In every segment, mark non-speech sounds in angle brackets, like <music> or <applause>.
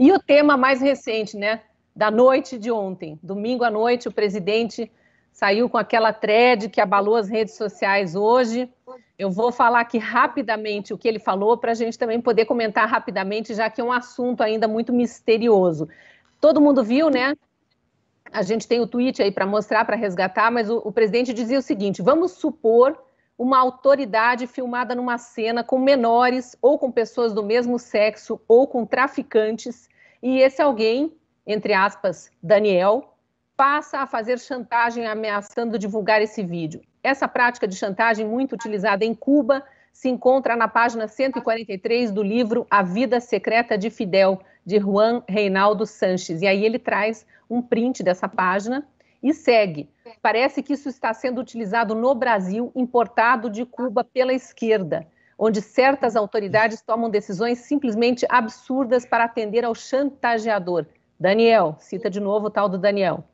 E o tema mais recente, né? Da noite de ontem. Domingo à noite, o presidente saiu com aquela thread que abalou as redes sociais hoje. Eu vou falar aqui rapidamente o que ele falou para a gente também poder comentar rapidamente, já que é um assunto ainda muito misterioso. Todo mundo viu, né? A gente tem o tweet aí para mostrar, para resgatar, mas o, o presidente dizia o seguinte: vamos supor uma autoridade filmada numa cena com menores ou com pessoas do mesmo sexo ou com traficantes, e esse alguém, entre aspas, Daniel, passa a fazer chantagem ameaçando divulgar esse vídeo. Essa prática de chantagem, muito utilizada em Cuba, se encontra na página 143 do livro A Vida Secreta de Fidel, de Juan Reinaldo Sanches. E aí ele traz um print dessa página e segue. Parece que isso está sendo utilizado no Brasil, importado de Cuba pela esquerda, onde certas autoridades tomam decisões simplesmente absurdas para atender ao chantageador. Daniel, cita de novo o tal do Daniel.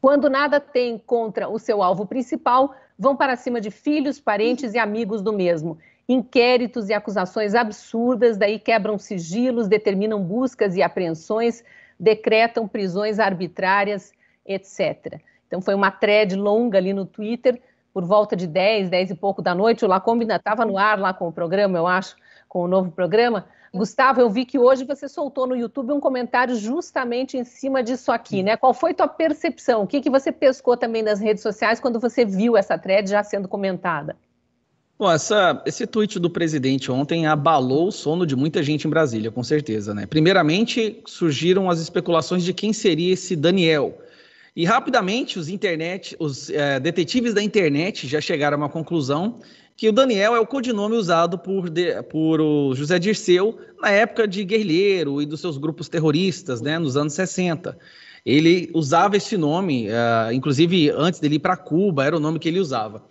Quando nada tem contra o seu alvo principal, vão para cima de filhos, parentes e amigos do mesmo inquéritos e acusações absurdas, daí quebram sigilos, determinam buscas e apreensões, decretam prisões arbitrárias, etc. Então foi uma thread longa ali no Twitter, por volta de 10, 10 e pouco da noite, o Lacombe ainda estava no ar lá com o programa, eu acho, com o novo programa. Gustavo, eu vi que hoje você soltou no YouTube um comentário justamente em cima disso aqui, né? Qual foi tua percepção? O que, que você pescou também nas redes sociais quando você viu essa thread já sendo comentada? Bom, essa, esse tweet do presidente ontem abalou o sono de muita gente em Brasília, com certeza, né? Primeiramente, surgiram as especulações de quem seria esse Daniel, e rapidamente os internet, os é, detetives da internet já chegaram a uma conclusão que o Daniel é o codinome usado por, de, por o José Dirceu na época de guerrilheiro e dos seus grupos terroristas, né, nos anos 60. Ele usava esse nome, uh, inclusive antes dele ir para Cuba, era o nome que ele usava.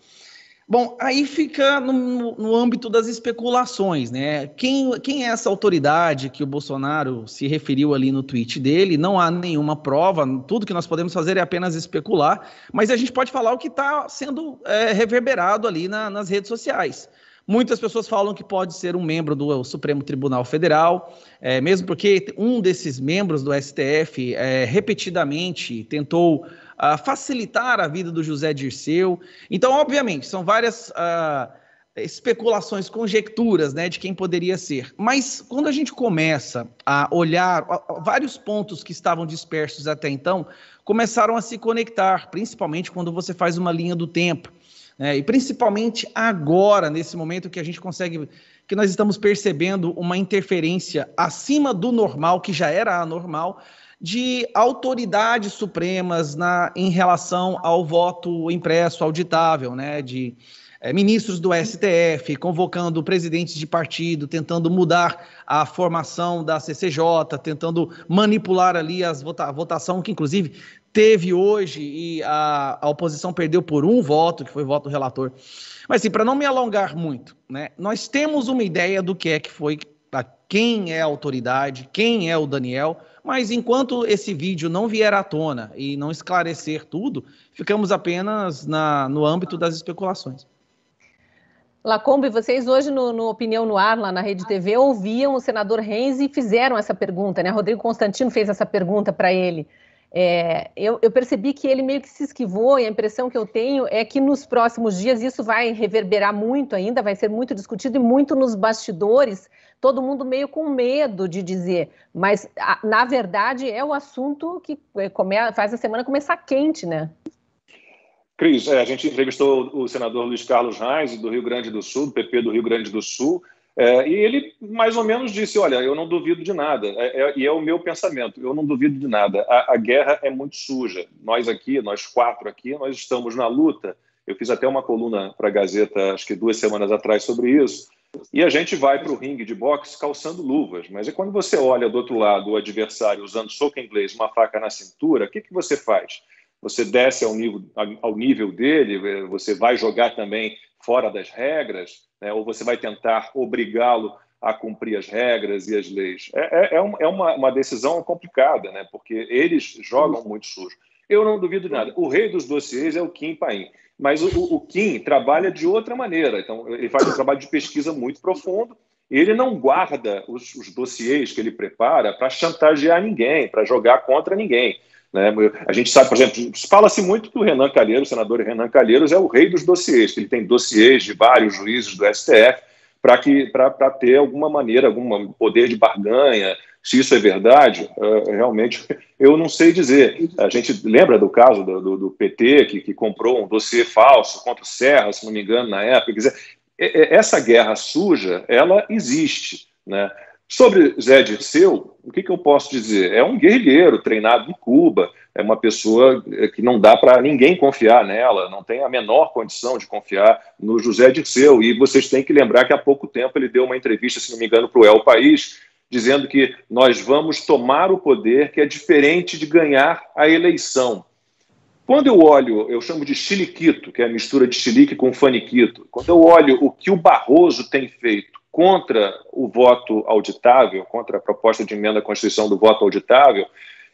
Bom, aí fica no, no, âmbito das especulações, né? Quem, quem é essa autoridade que o Bolsonaro se referiu ali no tweet dele? Não há nenhuma prova, tudo que nós podemos fazer é apenas especular, mas a gente pode falar o que está sendo é, reverberado ali na, nas redes sociais. Muitas pessoas falam que pode ser um membro do Supremo Tribunal Federal, é, mesmo porque um desses membros do STF é, repetidamente tentou ah, facilitar a vida do José Dirceu. Então, obviamente, são várias ah, especulações, conjecturas né, de quem poderia ser. Mas quando a gente começa a olhar, vários pontos que estavam dispersos até então começaram a se conectar, principalmente quando você faz uma linha do tempo. Né? E principalmente agora, nesse momento que a gente consegue, que nós estamos percebendo uma interferência acima do normal, que já era anormal, de autoridades supremas na, em relação ao voto impresso, auditável, né? De é, ministros do STF convocando presidentes de partido, tentando mudar a formação da CCJ, tentando manipular ali as vota a votação, que inclusive teve hoje e a, a oposição perdeu por um voto, que foi o voto do relator. Mas, assim, para não me alongar muito, né, nós temos uma ideia do que é que foi, a quem é a autoridade, quem é o Daniel, mas enquanto esse vídeo não vier à tona e não esclarecer tudo, ficamos apenas na, no âmbito das especulações. Lacombe, vocês hoje no, no, Opinião no Ar, lá na Rede TV, ouviam o senador Renzi e fizeram essa pergunta, né? Rodrigo Constantino fez essa pergunta para ele. É, eu, eu, percebi que ele meio que se esquivou, e a impressão que eu tenho é que nos próximos dias isso vai reverberar muito ainda, vai ser muito discutido e muito nos bastidores, todo mundo meio com medo de dizer, mas a, na verdade é o assunto que é, come, faz a semana começar quente, né? Cris, é, a gente entrevistou o senador Luiz Carlos Reis, do Rio Grande do Sul, do PP do Rio Grande do Sul, é, e ele mais ou menos disse: Olha, eu não duvido de nada, é, é, e é o meu pensamento, eu não duvido de nada. A, a, guerra é muito suja. Nós aqui, nós quatro aqui, nós estamos na luta. Eu fiz até uma coluna para a Gazeta, acho que duas semanas atrás, sobre isso. E a gente vai para o ringue de boxe calçando luvas, mas é quando você olha do outro lado o adversário usando soco inglês, uma faca na cintura, o que, que você faz? Você desce ao nível, ao nível dele, você vai jogar também fora das regras né? ou você vai tentar obrigá-lo a cumprir as regras e as leis. É, é, é, é uma, é uma, decisão complicada, né? porque eles jogam muito sujo. Eu não duvido de nada. O rei dos dossiês é o Kim Paim, mas o, o Kim trabalha de outra maneira. Então, ele faz um trabalho de pesquisa muito profundo. Ele não guarda os, os dossiês que ele prepara para chantagear ninguém, para jogar contra ninguém. Né? A gente sabe, por exemplo, fala-se muito que o Renan Calheiros, o senador Renan Calheiros, é o rei dos dossiês, que ele tem dossiês de vários juízes do STF para que para ter alguma maneira, algum poder de barganha. Se isso é verdade, uh, realmente <laughs> eu não sei dizer. A gente lembra do caso do, do, do PT, que, que, comprou um dossiê falso contra o Serra, se não me engano, na época. Quer dizer, essa guerra suja, ela existe. Né? Sobre Zé Dirceu, o que, que eu posso dizer? É um guerrilheiro treinado em Cuba, é uma pessoa eh, que não dá para ninguém confiar nela, não tem a menor condição de confiar no José Dirceu. E vocês têm que lembrar que há pouco tempo ele deu uma entrevista, se não me engano, para o El País, dizendo que nós vamos tomar o poder, que é diferente de ganhar a eleição. Quando eu olho, eu chamo de chiliquito, que é a mistura de chilique com faniquito, quando eu olho o que o Barroso tem feito contra o voto auditável, contra a proposta de emenda à Constituição do voto auditável,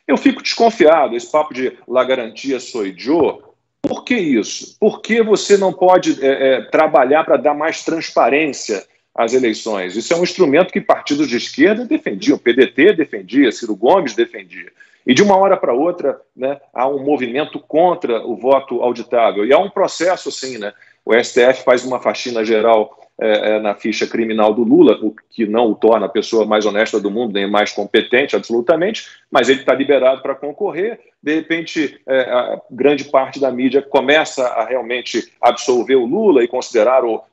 eu fico desconfiado. Esse papo de la garantia sou idiota, por que isso? Por que você não pode é, é, trabalhar para dar mais transparência às eleições? Isso é um instrumento que partidos de esquerda defendiam, o PDT defendia, Ciro Gomes defendia. E de uma hora para outra, né, há um movimento contra o voto auditável. E há um processo assim, né? O STF faz uma faxina geral é, é, na ficha criminal do Lula, o que não o torna a pessoa mais honesta do mundo, nem mais competente, absolutamente, mas ele está liberado para concorrer. De repente, é, grande parte da mídia começa a realmente absolver o Lula e considerá-lo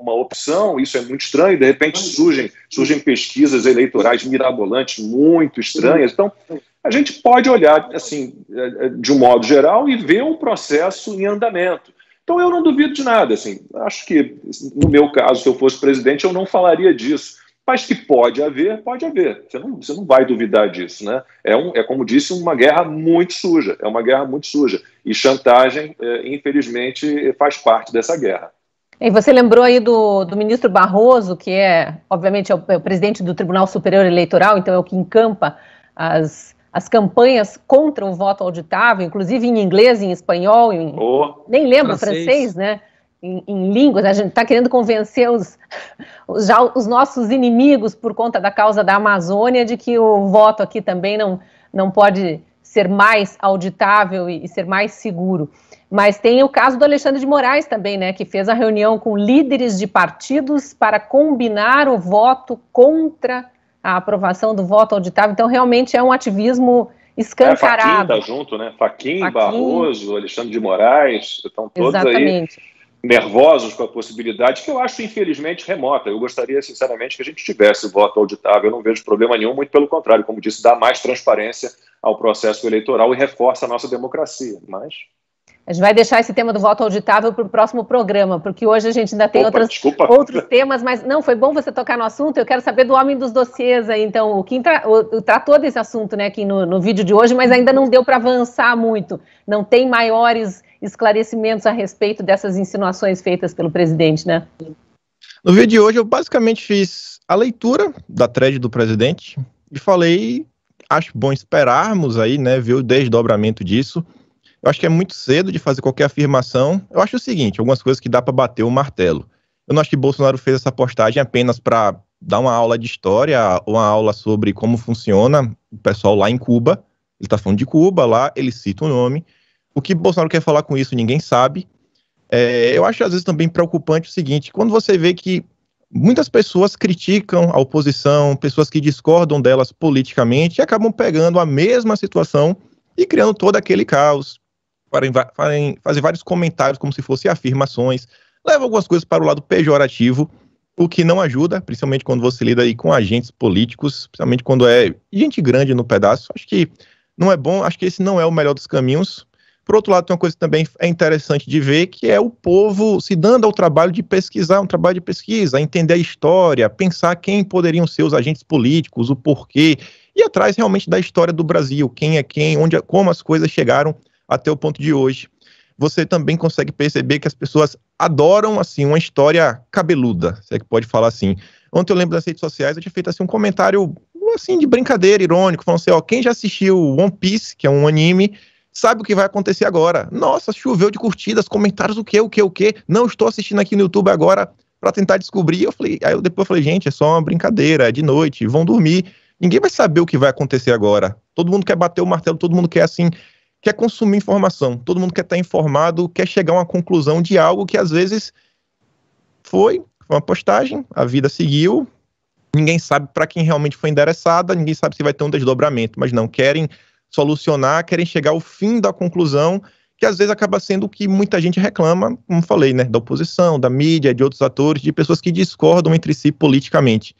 uma opção, isso é muito estranho. De repente, surgem, surgem pesquisas eleitorais mirabolantes muito estranhas. Então, a gente pode olhar assim é, é, de um modo geral e ver um processo em andamento. Então eu não duvido de nada. Assim, acho que, no meu caso, se eu fosse presidente, eu não falaria disso. Mas que pode haver, pode haver. Você não, você não vai duvidar disso. Né? É, um, é, como disse, uma guerra muito suja. É uma guerra muito suja. E chantagem, é, infelizmente, faz parte dessa guerra. E você lembrou aí do, do ministro Barroso, que é, obviamente, é o, é o presidente do Tribunal Superior Eleitoral, então é o que encampa as as campanhas contra o voto auditável, inclusive em inglês, em espanhol, em, oh, nem lembro, francês, francês né? Em, em, línguas, a gente está querendo convencer os, já os nossos inimigos por conta da causa da Amazônia de que o voto aqui também não, não pode ser mais auditável e, e ser mais seguro. Mas tem o caso do Alexandre de Moraes também, né, que fez a reunião com líderes de partidos para combinar o voto contra a aprovação do voto auditável. Então, realmente é um ativismo escancarado. É, está junto, né? Faquinha, Faquim, Barroso, Alexandre de Moraes, estão todos Exatamente. aí nervosos com a possibilidade, que eu acho, infelizmente, remota. Eu gostaria, sinceramente, que a gente tivesse voto auditável. Eu não vejo problema nenhum, muito pelo contrário. Como disse, dá mais transparência ao processo eleitoral e reforça a nossa democracia. Mas a gente vai deixar esse tema do voto auditável para o próximo programa, porque hoje a gente ainda tem Opa, outras, outros temas, mas não, foi bom você tocar no assunto. Eu quero saber do homem dos dossiês aí, então, o que o, tratou desse assunto né, aqui no, no vídeo de hoje, mas ainda não deu para avançar muito. Não tem maiores esclarecimentos a respeito dessas insinuações feitas pelo presidente, né? No vídeo de hoje, eu basicamente fiz a leitura da thread do presidente e falei. Acho bom esperarmos aí, né? Ver o desdobramento disso eu acho que é muito cedo de fazer qualquer afirmação. Eu acho o seguinte, algumas coisas que dá para bater o martelo. Eu não acho que Bolsonaro fez essa postagem apenas para dar uma aula de história, uma aula sobre como funciona o pessoal lá em Cuba. Ele está falando de Cuba lá, ele cita o nome. O que Bolsonaro quer falar com isso, ninguém sabe. É, eu acho às vezes também preocupante o seguinte: quando você vê que muitas pessoas criticam a oposição, pessoas que discordam delas politicamente, e acabam pegando a mesma situação e criando todo aquele caos farem, fazem vários comentários como se fossem afirmações, leva algumas coisas para o lado pejorativo, o que não ajuda, principalmente quando você lida aí com agentes políticos, principalmente quando é gente grande no pedaço. Acho que não é bom, acho que esse não é o melhor dos caminhos. Por outro lado, tem uma coisa que também é interessante de ver, que é o povo se dando ao trabalho de pesquisar, um trabalho de pesquisa, entender a história, pensar quem poderiam ser os agentes políticos, o porquê, e atrás realmente da história do Brasil, quem é quem, onde, como as coisas chegaram até o ponto de hoje, você também consegue perceber que as pessoas adoram assim uma história cabeluda, se é que pode falar assim. Ontem eu lembro das redes sociais, eu tinha feito assim um comentário assim de brincadeira, irônico, falando assim, ó, quem já assistiu One Piece, que é um anime, sabe o que vai acontecer agora. Nossa, choveu de curtidas, comentários, o que, o que, o que. Não estou assistindo aqui no YouTube agora para tentar descobrir. Eu falei, aí eu depois falei, gente, é só uma brincadeira, é de noite, vão dormir. Ninguém vai saber o que vai acontecer agora. Todo mundo quer bater o martelo, todo mundo quer assim quer consumir informação, todo mundo quer estar informado, quer chegar a uma conclusão de algo que às vezes foi, foi uma postagem, a vida seguiu, ninguém sabe para quem realmente foi endereçada, ninguém sabe se vai ter um desdobramento, mas não querem solucionar, querem chegar ao fim da conclusão, que às vezes acaba sendo o que muita gente reclama, como falei, né, da oposição, da mídia, de outros atores, de pessoas que discordam entre si politicamente.